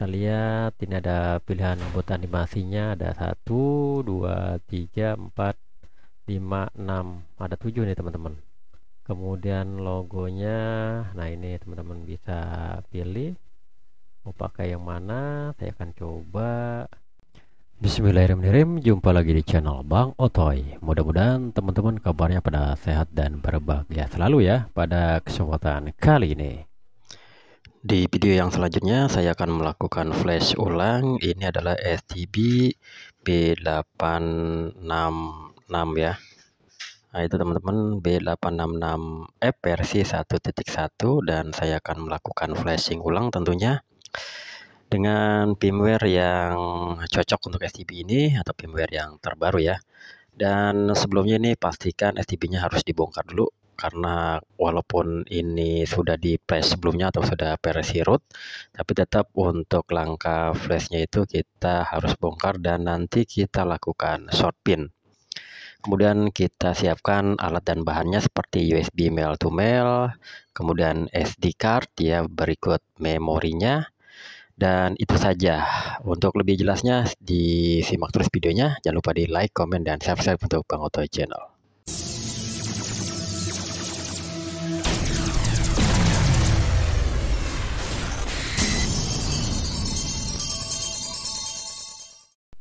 kita lihat ini ada pilihan buat animasinya ada 1 2 3 4 5 6 ada 7 nih teman-teman kemudian logonya nah ini teman-teman bisa pilih mau pakai yang mana saya akan coba Bismillahirrahmanirrahim jumpa lagi di channel Bang Otoy mudah-mudahan teman-teman kabarnya pada sehat dan berbahagia selalu ya pada kesempatan kali ini di video yang selanjutnya saya akan melakukan flash ulang. Ini adalah STB B866 ya. Nah, itu teman-teman B866F versi 1.1 dan saya akan melakukan flashing ulang tentunya dengan firmware yang cocok untuk STB ini atau firmware yang terbaru ya. Dan sebelumnya ini pastikan STB-nya harus dibongkar dulu karena walaupun ini sudah di flash sebelumnya atau sudah versi root tapi tetap untuk langkah flashnya itu kita harus bongkar dan nanti kita lakukan short pin kemudian kita siapkan alat dan bahannya seperti USB mail to mail kemudian SD card ya berikut memorinya dan itu saja. Untuk lebih jelasnya disimak terus videonya. Jangan lupa di like, comment dan subscribe untuk Bang Oto Channel.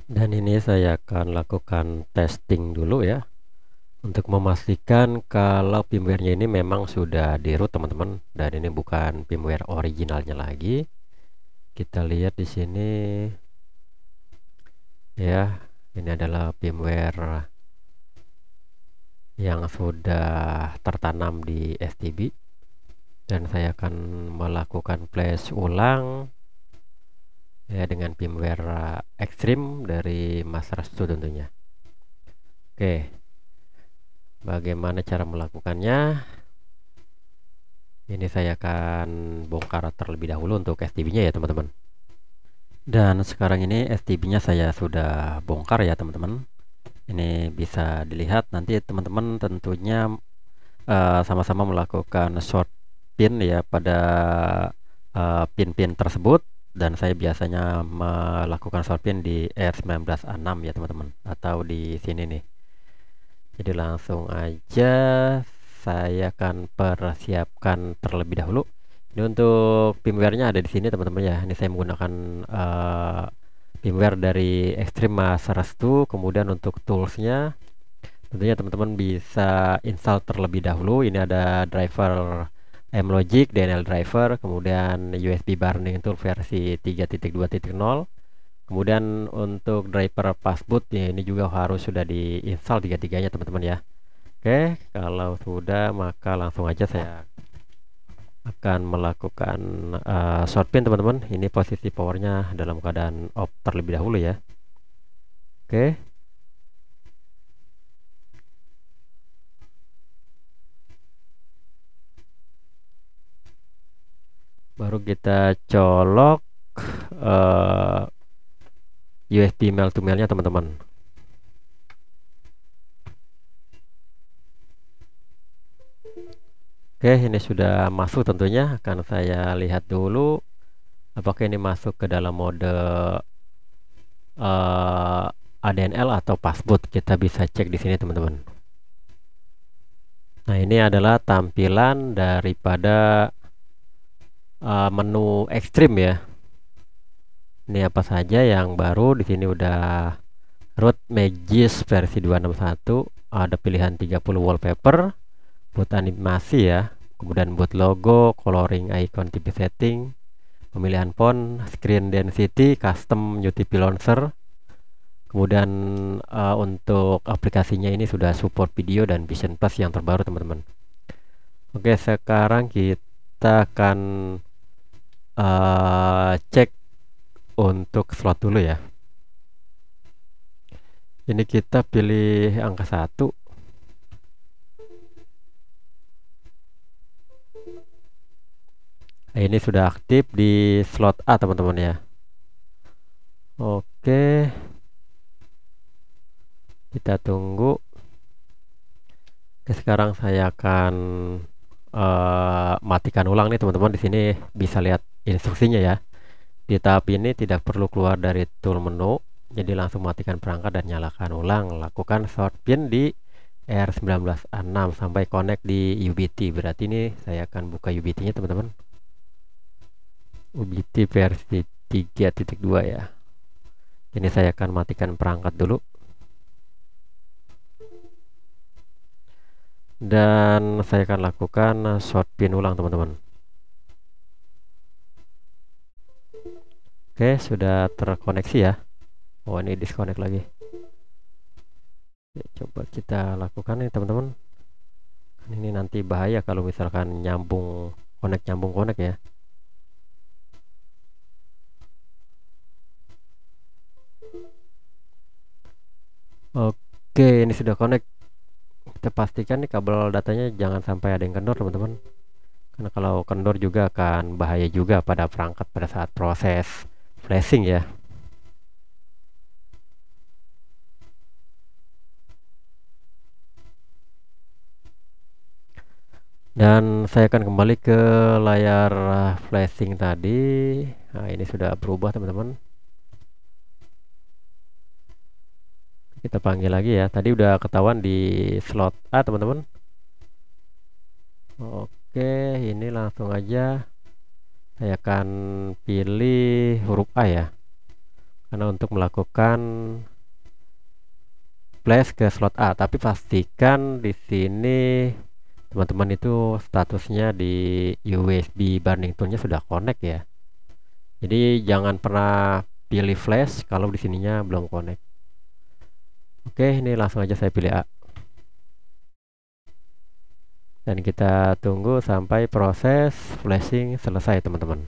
dan ini saya akan lakukan testing dulu ya untuk memastikan kalau firmware ini memang sudah di root teman-teman dan ini bukan firmware originalnya lagi kita lihat di sini ya ini adalah firmware yang sudah tertanam di STB dan saya akan melakukan flash ulang ya dengan firmware ekstrim dari Mas Rastu tentunya. Oke. Bagaimana cara melakukannya? Ini saya akan bongkar terlebih dahulu untuk STB-nya ya, teman-teman. Dan sekarang ini STB-nya saya sudah bongkar ya, teman-teman. Ini bisa dilihat nanti teman-teman tentunya eh, sama-sama uh, melakukan short pin ya pada eh, pin-pin uh, pin -pin tersebut dan saya biasanya melakukan solpin di r 6 ya teman-teman atau di sini nih jadi langsung aja saya akan persiapkan terlebih dahulu ini untuk firmware-nya ada di sini teman-teman ya ini saya menggunakan uh, firmware dari Extreme Mas kemudian untuk tools-nya tentunya teman-teman bisa install terlebih dahulu ini ada driver M-Logic, DNL driver, kemudian USB burning tool versi 3.2.0. Kemudian untuk driver passboot ya ini juga harus sudah diinstal tiga-tiganya teman-teman ya. Oke, kalau sudah maka langsung aja saya akan melakukan uh, short pin teman-teman. Ini posisi powernya dalam keadaan off terlebih dahulu ya. Oke. baru kita colok uh, eh, USB mail to mailnya teman-teman Oke ini sudah masuk tentunya akan saya lihat dulu apakah ini masuk ke dalam mode uh, eh, ADNL atau password kita bisa cek di sini teman-teman Nah ini adalah tampilan daripada uh, menu ekstrim ya ini apa saja yang baru di sini udah root magis versi 261 ada pilihan 30 wallpaper buat animasi ya kemudian buat logo coloring icon TV setting pemilihan font screen density custom UTP launcher kemudian uh, untuk aplikasinya ini sudah support video dan vision plus yang terbaru teman-teman oke sekarang kita akan uh, cek untuk slot dulu ya ini kita pilih angka 1 nah, ini sudah aktif di slot A teman-teman ya oke kita tunggu oke sekarang saya akan uh, matikan ulang nih teman-teman di sini bisa lihat instruksinya ya di tahap ini tidak perlu keluar dari tool menu jadi langsung matikan perangkat dan nyalakan ulang lakukan short pin di R196 sampai connect di UBT berarti ini saya akan buka UBT nya teman-teman UBT versi 3.2 ya ini saya akan matikan perangkat dulu dan saya akan lakukan short pin ulang teman-teman Oke, sudah terkoneksi ya. Oh, ini disconnect lagi. coba kita lakukan nih, teman-teman. Kan ini nanti bahaya kalau misalkan nyambung connect nyambung connect ya. Oke, ini sudah connect. Kita pastikan nih kabel datanya jangan sampai ada yang kendor, teman-teman. Karena kalau kendor juga akan bahaya juga pada perangkat pada saat proses flashing ya dan saya akan kembali ke layar eh, flashing tadi nah ini sudah berubah teman-teman kita panggil lagi ya tadi udah ketahuan di slot A teman-teman oke ini langsung aja saya akan pilih huruf A ya karena untuk melakukan flash ke slot A tapi pastikan di sini teman-teman itu statusnya di USB burning toolnya sudah connect ya jadi jangan pernah pilih flash kalau di sininya belum connect oke ini langsung aja saya pilih A dan kita tunggu sampai proses flashing selesai teman-teman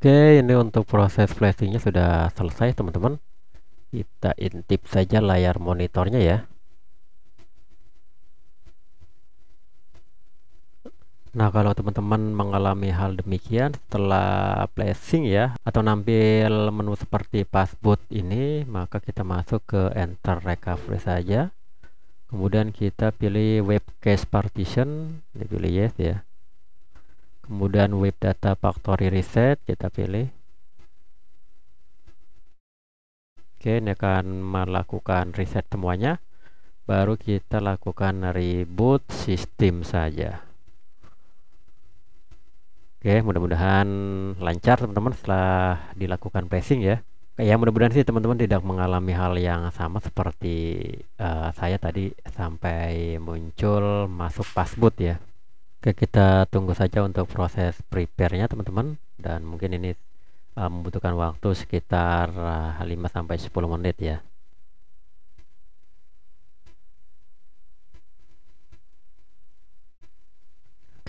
Oke, ini untuk proses flashingnya sudah selesai teman-teman. Kita intip saja layar monitornya ya. Nah, kalau teman-teman mengalami hal demikian setelah flashing ya atau nampil menu seperti passboot ini, maka kita masuk ke enter recovery saja. Kemudian kita pilih web cache partition, dipilih yes ya. Kemudian web data factory reset kita pilih. Oke, ini akan melakukan reset semuanya. Baru kita lakukan reboot sistem saja. Oke, mudah-mudahan lancar teman-teman setelah dilakukan pressing ya. Ya mudah-mudahan sih teman-teman tidak mengalami hal yang sama seperti uh, saya tadi sampai muncul masuk password ya. Oke, kita tunggu saja untuk proses prepare-nya teman-teman dan mungkin ini uh, membutuhkan waktu sekitar uh, eh, 5 sampai 10 menit ya.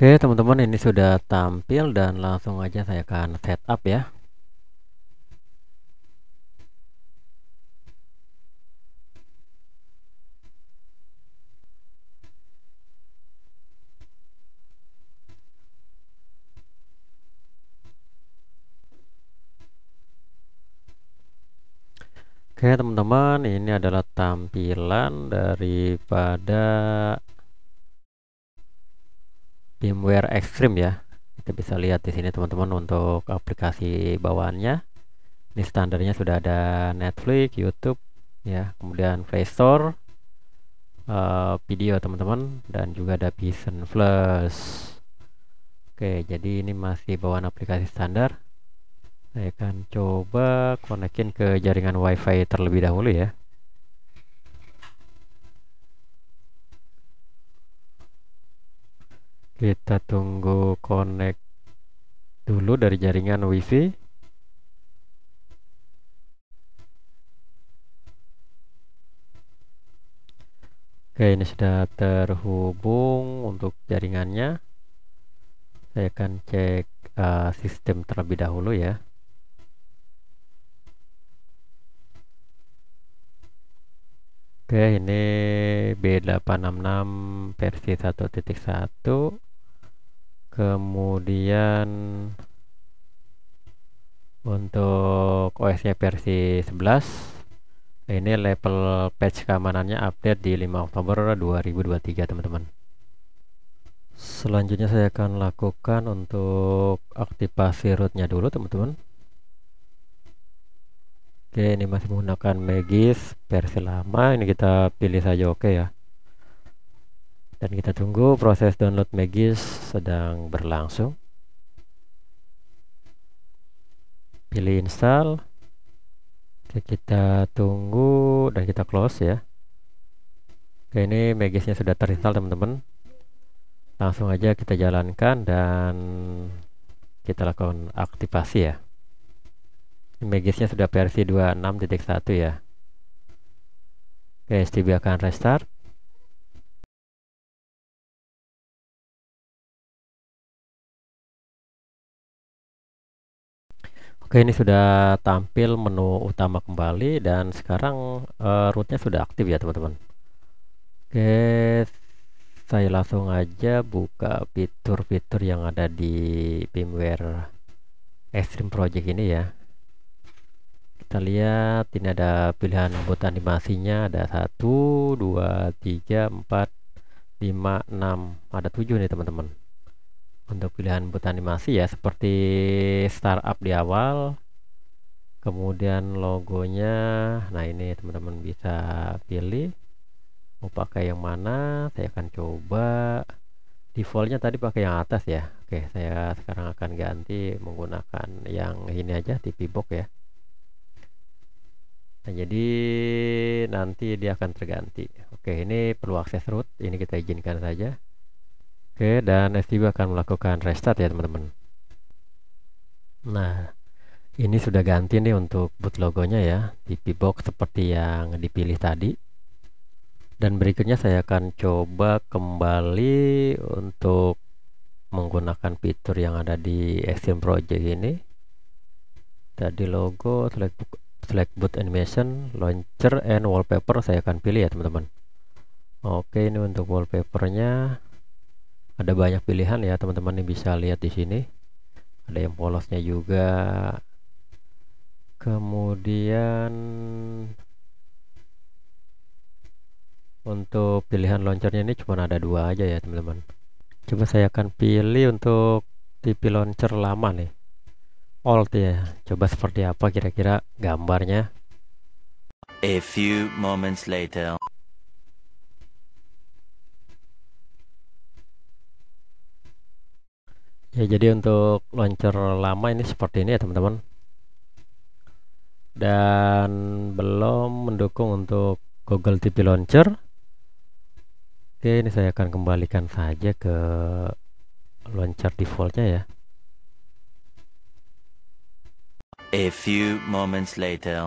Oke teman-teman ini sudah tampil dan langsung aja saya akan setup ya Oke teman-teman ini adalah tampilan daripada firmware extreme ya kita bisa lihat di sini teman-teman untuk aplikasi bawaannya ini standarnya sudah ada Netflix, YouTube ya kemudian Play Store uh, video teman-teman dan juga ada Vision Plus oke jadi ini masih bawaan aplikasi standar saya akan coba konekin ke jaringan wifi terlebih dahulu ya kita tunggu connect dulu dari jaringan wifi oke ini sudah terhubung untuk jaringannya saya akan cek uh, sistem terlebih dahulu ya oke ini B866 versi satu kemudian untuk OS-nya versi 11 ini level patch keamanannya update di 5 Oktober 2023 teman-teman selanjutnya saya akan lakukan untuk aktivasi rootnya dulu teman-teman oke ini masih menggunakan Magis versi lama ini kita pilih saja oke okay ya dan kita tunggu proses download Magis sedang berlangsung pilih install Oke, kita tunggu dan kita close ya Oke ini Magisnya sudah terinstall teman-teman langsung aja kita jalankan dan kita lakukan aktivasi ya Magisnya sudah versi 26.1 ya Oke, STB akan restart Oke, ini sudah tampil menu utama kembali dan sekarang uh, eh, rootnya sudah aktif ya teman-teman. Oke, saya langsung aja buka fitur-fitur yang ada di firmware Extreme Project ini ya. Kita lihat ini ada pilihan buat animasinya ada 1, 2, 3, 4, 5, 6 ada 7 nih teman-teman untuk pilihan boot animasi ya seperti startup di awal kemudian logonya nah ini teman-teman bisa pilih mau pakai yang mana saya akan coba defaultnya tadi pakai yang atas ya oke saya sekarang akan ganti menggunakan yang ini aja TV box ya nah jadi nanti dia akan terganti oke ini perlu akses root ini kita izinkan saja Oke, dan STB akan melakukan restart ya teman-teman. Nah, ini sudah ganti nih untuk boot logonya ya, di box seperti yang dipilih tadi. Dan berikutnya saya akan coba kembali untuk menggunakan fitur yang ada di Extreme Project ini. Tadi logo, select, select boot animation, launcher, and wallpaper saya akan pilih ya teman-teman. Oke, ini untuk wallpapernya ada banyak pilihan ya teman-teman yang bisa lihat di sini ada yang polosnya juga kemudian untuk pilihan launchernya ini cuma ada dua aja ya teman-teman coba saya akan pilih untuk tipe launcher lama nih old ya coba seperti apa kira-kira gambarnya a few moments later ya jadi untuk launcher lama ini seperti ini ya teman-teman dan belum mendukung untuk Google TV Launcher oke ini saya akan kembalikan saja ke launcher defaultnya ya A few moments later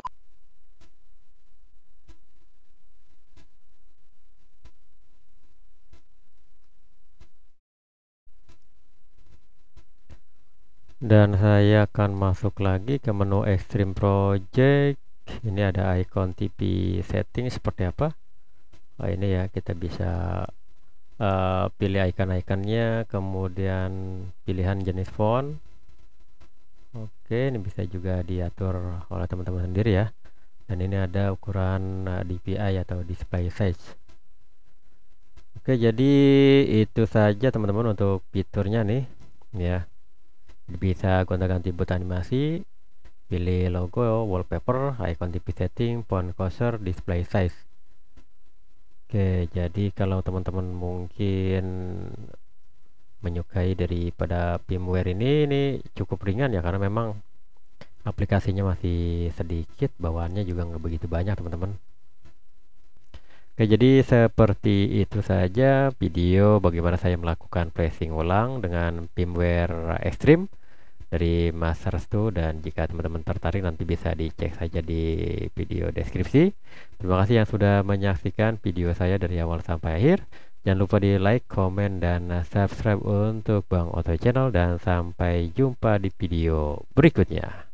dan saya akan masuk lagi ke menu extreme project ini ada icon TV setting seperti apa oh, ini ya kita bisa uh, pilih icon ikonnya kemudian pilihan jenis font oke ini bisa juga diatur oleh teman-teman sendiri ya dan ini ada ukuran eh, DPI atau display size oke jadi itu saja teman-teman untuk fiturnya nih ya bisa gunakan tipe animasi pilih logo, wallpaper, icon TV setting, font cursor, display size oke jadi kalau teman-teman mungkin menyukai daripada firmware ini ini cukup ringan ya karena memang aplikasinya masih sedikit bawaannya juga nggak begitu banyak teman-teman Oke, jadi seperti itu saja video bagaimana saya melakukan flashing ulang dengan firmware Extreme dari Mas Restu dan jika teman-teman tertarik nanti bisa dicek saja di video deskripsi. Terima kasih yang sudah menyaksikan video saya dari awal sampai akhir. Jangan lupa di like, komen, dan subscribe untuk Bang Oto Channel dan sampai jumpa di video berikutnya.